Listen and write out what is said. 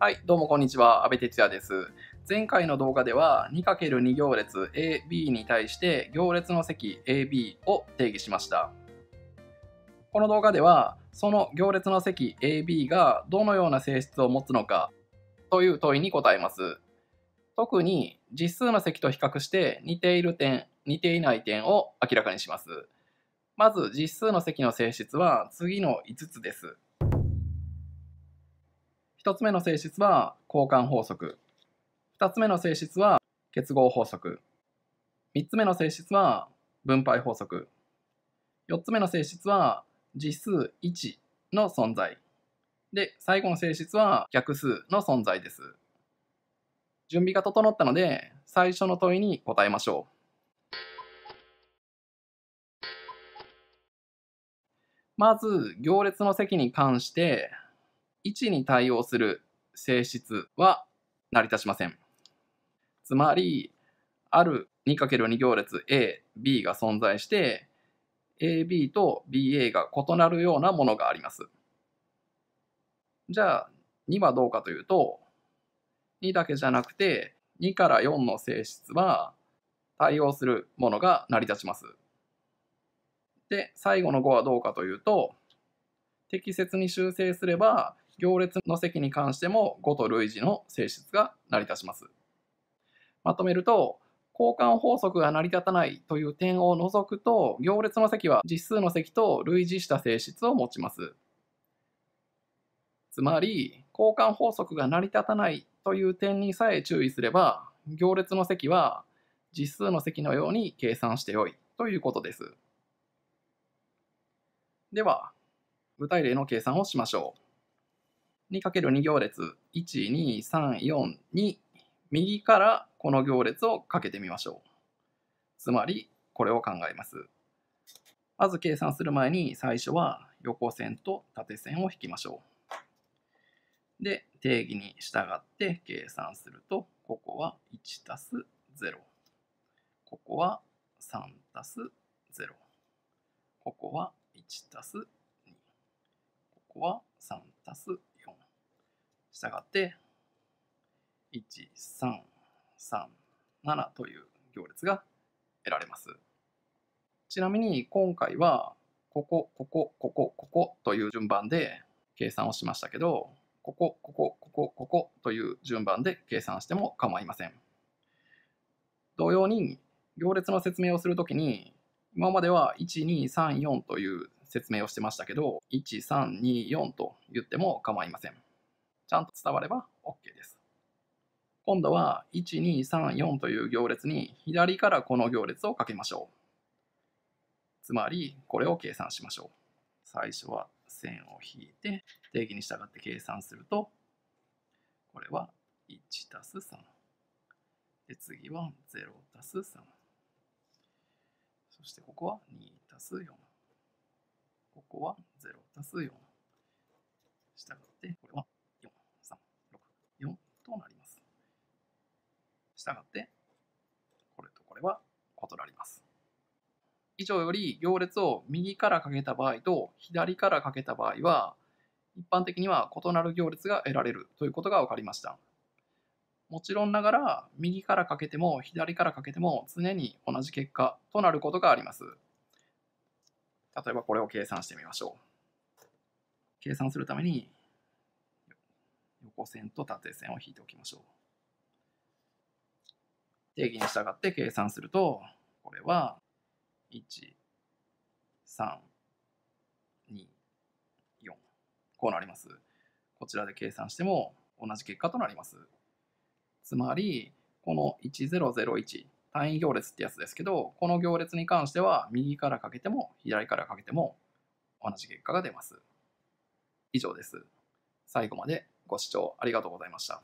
はい、どうもこんにちは、阿部哲也です。前回の動画では 2×2 行列 AB に対して行列の積 AB を定義しました。この動画ではその行列の積 AB がどのような性質を持つのかという問いに答えます。特に実数の積と比較して似ている点、似ていない点を明らかにします。まず実数の積の性質は次の5つです。1つ目の性質は交換法則2つ目の性質は結合法則3つ目の性質は分配法則4つ目の性質は実数1の存在で最後の性質は逆数の存在です準備が整ったので最初の問いに答えましょうまず行列の積に関して1に対応する性質は成り立ちません。つまり、ある 2×2 行列 A、B が存在して、AB と BA が異なるようなものがあります。じゃあ、2はどうかというと、2だけじゃなくて、2から4の性質は対応するものが成り立ちます。で、最後の5はどうかというと、適切に修正すれば、行列の席に関しても5と類似の性質が成り立ちます。まとめると、交換法則が成り立たないという点を除くと、行列の席は実数の席と類似した性質を持ちます。つまり、交換法則が成り立たないという点にさえ注意すれば、行列の席は実数の席のように計算してよいということです。では、具体例の計算をしましょう。2る2行列12342右からこの行列をかけてみましょうつまりこれを考えますまず計算する前に最初は横線と縦線を引きましょうで定義に従って計算するとここは1たす0ここは3たす0ここは1たす2ここは3たす0したがって13337という行列が得られますちなみに今回はここここここここという順番で計算をしましたけどここここここここという順番で計算しても構いません同様に行列の説明をするときに今までは1234という説明をしてましたけど1324と言っても構いませんちゃんと伝われば OK です。今度は1234という行列に左からこの行列をかけましょう。つまりこれを計算しましょう。最初は線を引いて定義に従って計算するとこれは1たす3。で次は0たす3。そしてここは2たす4。ここは0たす4。従ってこれはしたがって、これとこれは異なります。以上より行列を右からかけた場合と左からかけた場合は、一般的には異なる行列が得られるということが分かりました。もちろんながら、右からかけても左からかけても常に同じ結果となることがあります。例えばこれを計算してみましょう。計算するために横線と縦線を引いておきましょう。定義に従って計算すると、これは、1、3、2、4。こうなります。こちらで計算しても同じ結果となります。つまり、この1001、単位行列ってやつですけど、この行列に関しては右からかけても左からかけても同じ結果が出ます。以上です。最後までご視聴ありがとうございました。